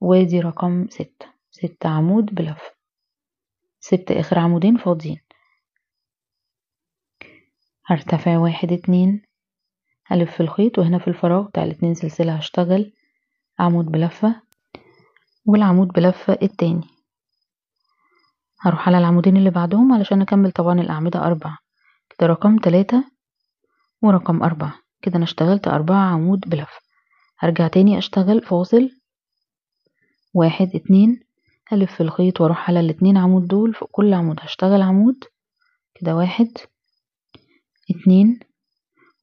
وادي رقم ستة ست عمود بلف ست آخر عمودين فاضيين هرتفع واحد اتنين هلف الخيط وهنا في الفراغ بتاع الاتنين سلسلة هشتغل عمود بلفة والعمود بلفة التاني هروح على العمودين اللي بعدهم علشان اكمل طبعا الاعمدة اربعة كده رقم تلاتة ورقم اربعة كده انا اشتغلت اربعة عمود بلفة هرجع تاني اشتغل فاصل واحد اتنين هلف الخيط واروح على الاتنين عمود دول فوق كل عمود هشتغل عمود كده واحد اتنين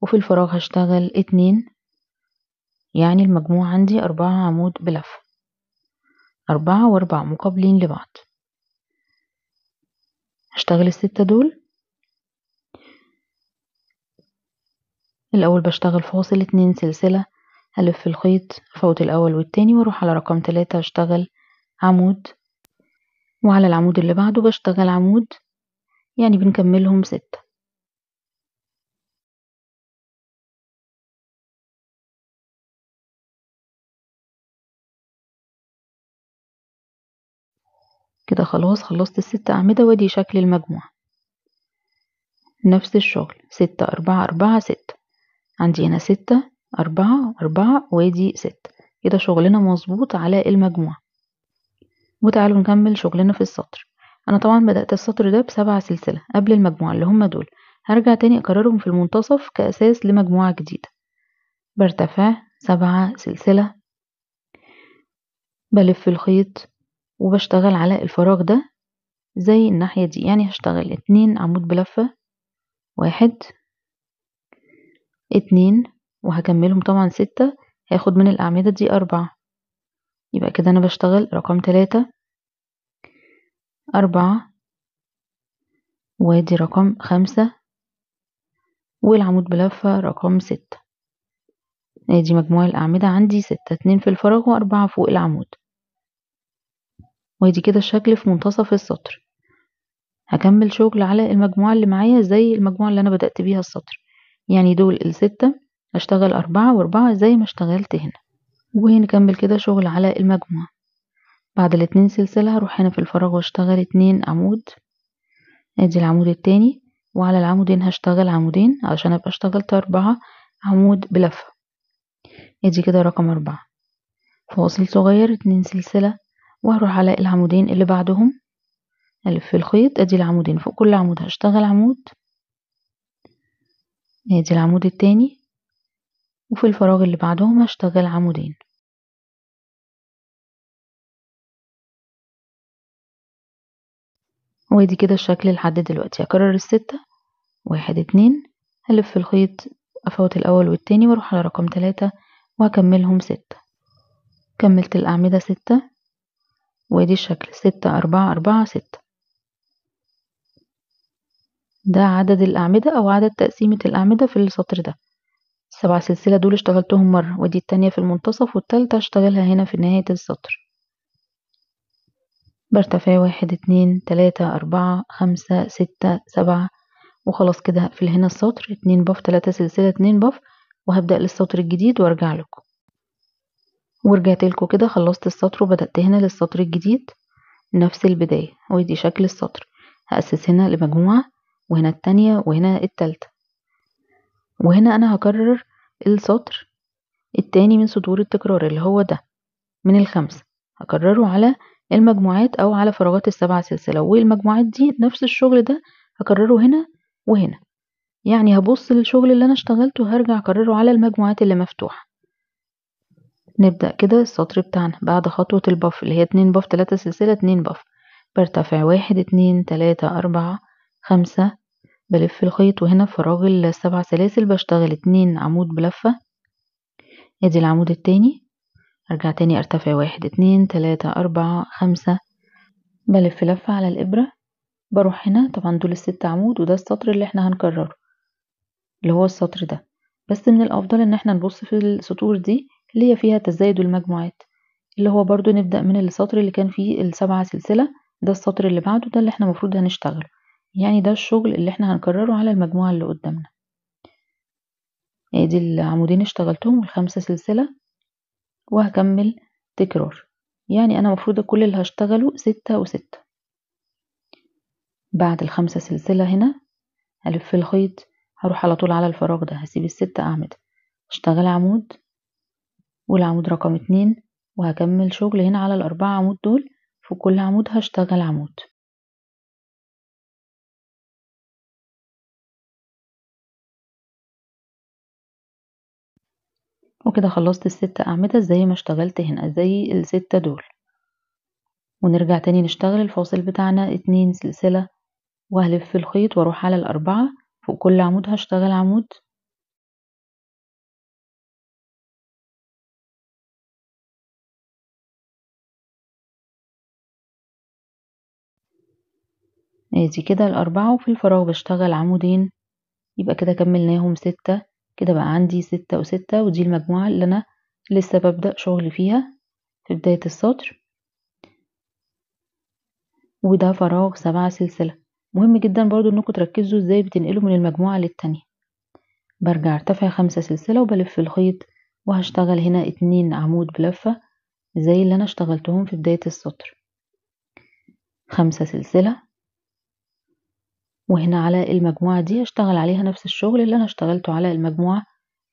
وفي الفراغ هشتغل اتنين يعني المجموع عندي أربعة عمود بلفة أربعة وأربعة مقابلين لبعض هشتغل الستة دول الأول بشتغل فاصل اتنين سلسلة ألف الخيط فوت الأول والتاني وأروح على رقم تلاتة أشتغل عمود وعلى العمود اللي بعده بشتغل عمود يعني بنكملهم ستة كده خلاص خلصت الست أعمدة وادي شكل المجموعة نفس الشغل ستة أربعة أربعة ستة عندي هنا ستة أربعة أربعة وادي ستة كده شغلنا مظبوط على المجموعة وتعالوا نكمل شغلنا في السطر أنا طبعا بدأت السطر ده بسبعة سلسلة قبل المجموعة اللي هما دول هرجع تاني أكررهم في المنتصف كأساس لمجموعة جديدة برتفع سبعة سلسلة بلف الخيط وبشتغل على الفراغ ده زي الناحية دي يعني هشتغل اتنين عمود بلفة واحد اتنين وهكملهم طبعا ستة هاخد من الأعمدة دي أربعة يبقى كده أنا بشتغل رقم تلاتة أربعة وادي رقم خمسة والعمود بلفة رقم ستة ادي مجموع الأعمدة عندي ستة اتنين في الفراغ وأربعة فوق العمود وادي كده الشكل في منتصف السطر هكمل شغل على المجموعة اللي معايا زي المجموعة اللي انا بدأت بيها السطر يعني دول الستة هشتغل أربعة وأربعة زي ما اشتغلت هنا ونكمل كده شغل على المجموعة بعد الاتنين سلسلة هروح هنا في الفراغ واشتغل اتنين عمود ادي العمود التاني وعلى العمودين هشتغل عمودين علشان ابقى اشتغلت أربعة عمود بلفة ادي كده رقم أربعة فواصل صغير اتنين سلسلة وهروح على العمودين اللي بعدهم ألف الخيط ادي العمودين فوق كل عمود هشتغل عمود ادي العمود التاني وفي الفراغ اللي بعدهم هشتغل عمودين وادي كده الشكل لحد دلوقتي هكرر الستة واحد اتنين هلف الخيط افوت الاول والتاني واروح على رقم تلاتة وهكملهم ستة كملت الاعمدة ستة وادي الشكل ستة أربعة أربعة ستة ده عدد الأعمدة أو عدد تقسيمة الأعمدة في السطر ده السبع سلسلة دول اشتغلتهم مرة ودي التانية في المنتصف والتالتة اشتغلها هنا في نهاية السطر برتفع واحد اتنين تلاتة أربعة خمسة ستة سبعة وخلاص كده هقفل هنا السطر اتنين باف تلاتة سلسلة اتنين باف وهبدأ للسطر الجديد وارجع لكم ورجعت لكم كده خلصت السطر وبدأت هنا للسطر الجديد نفس البداية ودي شكل السطر هأسس هنا لمجموعة وهنا التانية وهنا التالتة وهنا أنا هكرر السطر التاني من سطور التكرار اللي هو ده من الخمسة هكرره على المجموعات أو على فراغات السبع سلسلة والمجموعات دي نفس الشغل ده هكرره هنا وهنا يعني هبص للشغل اللي أنا اشتغلته هرجع أكرره على المجموعات اللي مفتوحة نبدأ كده السطر بتاعنا بعد خطوة الباف اللي هي اتنين باف تلاتة سلسلة اتنين باف برتفع واحد اتنين تلاتة أربعة خمسة بلف الخيط وهنا في فراغ السبع سلاسل بشتغل اتنين عمود بلفة ادي العمود التاني ارجع تاني ارتفع واحد اتنين تلاتة أربعة خمسة بلف لفة على الإبرة بروح هنا طبعا دول الست عمود وده السطر اللي احنا هنكرره اللي هو السطر ده بس من الأفضل ان احنا نبص في السطور دي اللي هي فيها تزايد المجموعات اللي هو برضو نبدأ من السطر اللي كان فيه السبعة سلسلة ده السطر اللي بعده ده اللي احنا مفروض هنشتغله يعني ده الشغل اللي احنا هنكرره على المجموعة اللي قدامنا ادي العمودين اشتغلتهم والخمسة سلسلة وهكمل تكرار يعني انا مفروض كل اللي هشتغله ستة وستة بعد الخمسة سلسلة هنا ألف الخيط هروح على طول على الفراغ ده هسيب الستة أعمدة اشتغل عمود والعمود رقم اتنين وهكمل شغل هنا على الأربعة عمود دول في كل عمود هشتغل عمود وكده خلصت الست أعمدة زي ما اشتغلت هنا زي الستة دول ونرجع تاني نشتغل الفاصل بتاعنا اتنين سلسلة وهلف الخيط واروح على الأربعة فوق كل عمود هشتغل عمود ادي كده الأربعة وفي الفراغ بشتغل عمودين يبقى كده كملناهم ستة كده بقى عندي ستة وستة ودي المجموعة اللي أنا لسه ببدأ شغل فيها في بداية السطر وده فراغ سبعة سلسلة مهم جدا برضو انكم تركزوا ازاي بتنقلوا من المجموعة للتانية برجع ارتفع خمسة سلسلة وبلف الخيط وهشتغل هنا اتنين عمود بلفة زي اللي انا اشتغلتهم في بداية السطر خمسة سلسلة وهنا على المجموعة دي هشتغل عليها نفس الشغل اللي أنا اشتغلته على المجموعة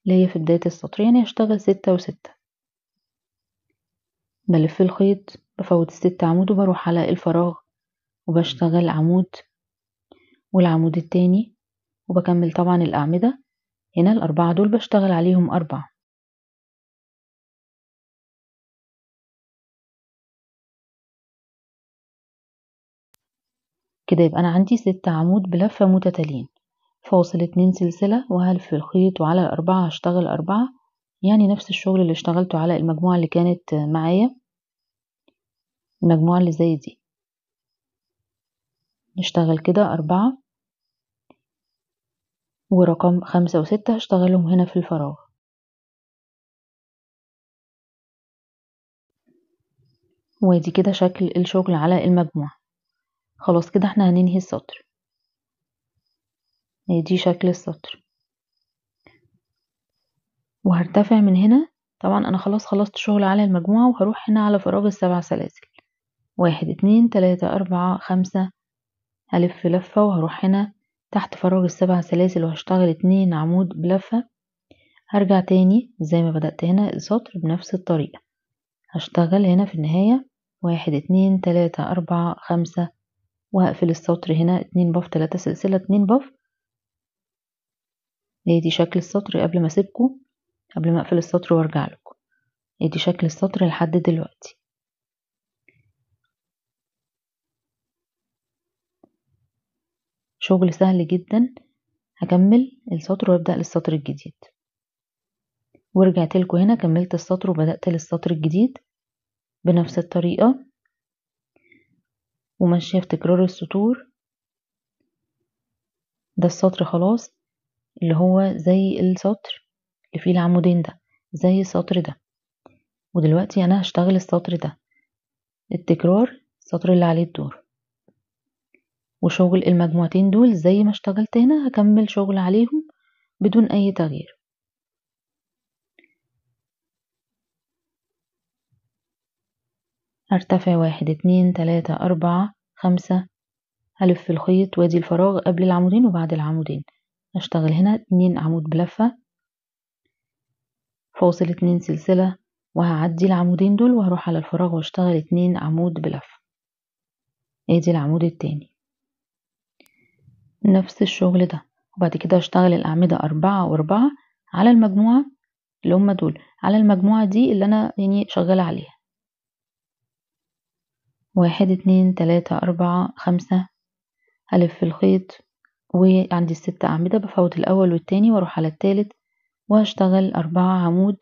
اللي هي في بداية السطر يعني هشتغل ستة وستة بلف الخيط بفوت الست عمود وبروح على الفراغ وبشتغل عمود والعمود التاني وبكمل طبعا الأعمدة هنا الأربعة دول بشتغل عليهم أربعة كده يبقى أنا عندي ست عمود بلفة متتاليين فاصل اتنين سلسلة وهلف الخيط وعلى الأربعة هشتغل أربعة يعني نفس الشغل اللي اشتغلته على المجموعة اللي كانت معايا المجموعة اللي زي دي نشتغل كده أربعة ورقم خمسة وستة هشتغلهم هنا في الفراغ وادي كده شكل الشغل على المجموعة خلاص كده احنا هننهي السطر إيه، دي شكل السطر وهرتفع من هنا طبعا انا خلاص خلصت شغل على المجموعة وهروح هنا على فراغ السبع سلاسل واحد اتنين تلاتة اربعة خمسة هلف لفة وهروح هنا تحت فراغ السبع سلاسل وهشتغل اتنين عمود بلفة هرجع تاني زي ما بدأت هنا السطر بنفس الطريقة هشتغل هنا في النهاية واحد اتنين تلاتة اربعة خمسة وهقفل السطر هنا اتنين باف تلاتة سلسلة اتنين باف ادي شكل السطر قبل ما اسيبكم قبل ما اقفل السطر وارجع لكم ادي شكل السطر لحد دلوقتي شغل سهل جدا هكمل السطر وابدأ للسطر الجديد ورجعت لكم هنا كملت السطر وبدأت للسطر الجديد بنفس الطريقة وماشية في تكرار السطور ده السطر خلاص اللي هو زي السطر اللي فيه العمودين ده زي السطر ده ودلوقتي انا هشتغل السطر ده التكرار السطر اللي عليه الدور وشغل المجموعتين دول زي ما اشتغلت هنا هكمل شغل عليهم بدون اي تغيير هرتفع واحد اتنين تلاتة أربعة خمسة هلف الخيط وادي الفراغ قبل العمودين وبعد العمودين هشتغل هنا اتنين عمود بلفة فاصل اتنين سلسلة وهعدي العمودين دول وهروح على الفراغ واشتغل اتنين عمود بلفة ادي العمود التاني نفس الشغل ده وبعد كده هشتغل الأعمدة أربعة وأربعة على المجموعة اللي هما دول على المجموعة دي اللي أنا يعني شغالة عليها واحد اتنين تلاتة أربعة خمسة ألف في الخيط وعندي الست أعمدة بفوت الأول والتاني وأروح على التالت وهشتغل أربعة عمود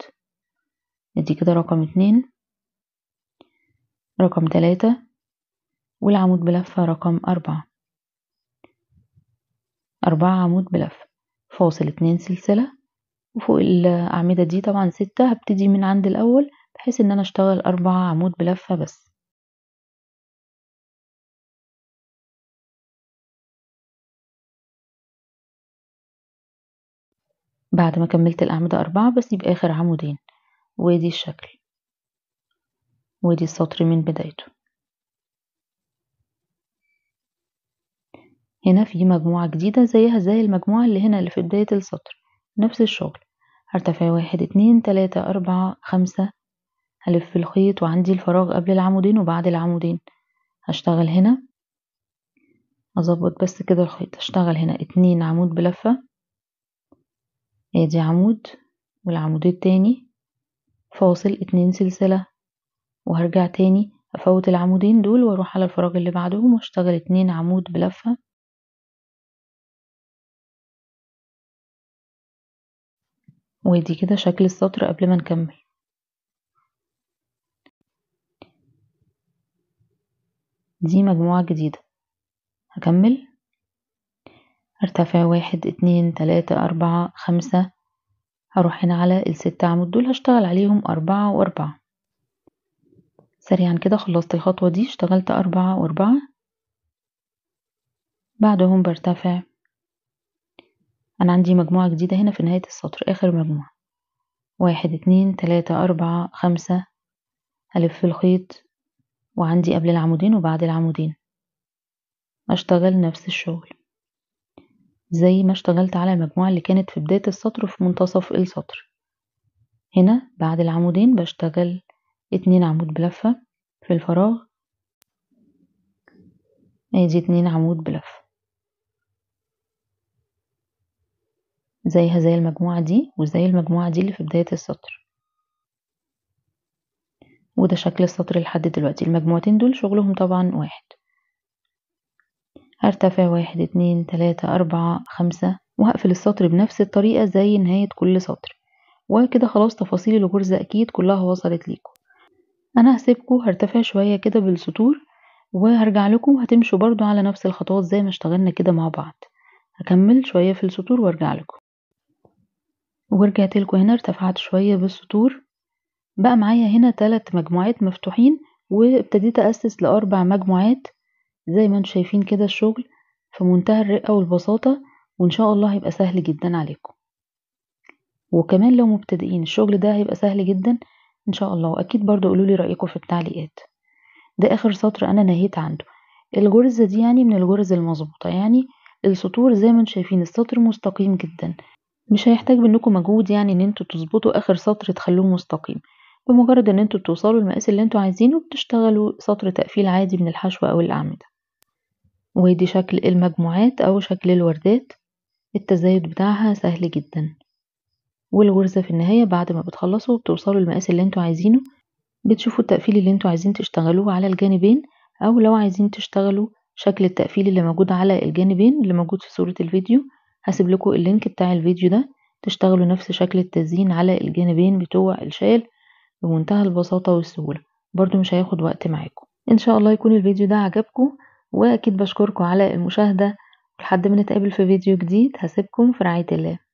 ادي كده رقم اتنين رقم تلاتة والعمود بلفة رقم أربعة أربعة عمود بلفة فاصل اتنين سلسلة وفوق الأعمدة دي طبعا ستة هبتدي من عند الأول بحيث إن أنا أشتغل أربعة عمود بلفة بس بعد ما كملت الأعمدة أربعة بسيب آخر عمودين وادي الشكل وادي السطر من بدايته هنا في مجموعة جديدة زيها زي المجموعة اللي هنا اللي في بداية السطر نفس الشغل هرتفع واحد اتنين تلاتة أربعة خمسة هلف الخيط وعندي الفراغ قبل العمودين وبعد العمودين هشتغل هنا أظبط بس كده الخيط هشتغل هنا اتنين عمود بلفة ادي آه، عمود والعمود التاني فاصل اتنين سلسلة وهرجع تاني افوت العمودين دول واروح على الفراغ اللي بعدهم واشتغل اتنين عمود بلفة وادي كده شكل السطر قبل ما نكمل دي مجموعة جديدة هكمل ارتفع واحد اتنين تلاتة أربعة خمسة هروح هنا على الست عمود دول هشتغل عليهم أربعة وأربعة سريعا كده خلصت الخطوة دي اشتغلت أربعة وأربعة بعدهم برتفع أنا عندي مجموعة جديدة هنا في نهاية السطر آخر مجموعة واحد اتنين تلاتة أربعة خمسة هلف الخيط وعندي قبل العمودين وبعد العمودين أشتغل نفس الشغل زي ما اشتغلت على المجموعة اللي كانت في بداية السطر في منتصف السطر هنا بعد العمودين بشتغل اتنين عمود بلفة في الفراغ ادي اتنين عمود بلفة زيها زي المجموعة دي وزي المجموعة دي اللي في بداية السطر وده شكل السطر لحد دلوقتي المجموعتين دول شغلهم طبعا واحد هرتفع واحد اتنين تلاتة أربعة خمسة وهقفل السطر بنفس الطريقة زي نهاية كل سطر وكده خلاص تفاصيل الغرزة أكيد كلها وصلت ليكم أنا هسيبكم هرتفع شوية كده بالسطور وهرجع لكم هتمشوا برضو على نفس الخطوات زي ما اشتغلنا كده مع بعض هكمل شوية في السطور وارجع لكم ورجعت لكم هنا ارتفعت شوية بالسطور بقى معايا هنا تلات مجموعات مفتوحين وابتديت أسس لأربع مجموعات زي ما انتم شايفين كده الشغل في منتهى الرقة والبساطة وان شاء الله هيبقى سهل جدا عليكم وكمان لو مبتدئين الشغل ده هيبقى سهل جدا ان شاء الله واكيد برضو قولولي رأيكم في التعليقات ده اخر سطر انا نهيت عنده الجرزة دي يعني من الجرز المظبوطة يعني السطور زي ما انتم شايفين السطر مستقيم جدا مش هيحتاج منكم مجهود يعني ان انتم تظبطوا اخر سطر تخلوه مستقيم بمجرد ان انتم توصلوا المقاس اللي انتم عايزينه بتشتغلوا سطر تقفيل عادي من الحشو او الاعمدة ودي شكل المجموعات أو شكل الوردات التزايد بتاعها سهل جدا والغرزة في النهاية بعد ما بتخلصوا بتوصلوا المقاس اللي انتوا عايزينه بتشوفوا التقفيل اللي انتوا عايزين تشتغلوه على الجانبين أو لو عايزين تشتغلوا شكل التقفيل اللي موجود على الجانبين اللي موجود في صورة الفيديو هسيب لكم اللينك بتاع الفيديو ده تشتغلوا نفس شكل التزيين على الجانبين بتوع الشال بمنتهى البساطة والسهولة برضو مش هياخد وقت معاكم ان شاء الله يكون الفيديو ده عجبكم واكيد بشكركم على المشاهدة لحد ما نتقابل في فيديو جديد هسيبكم في رعاية الله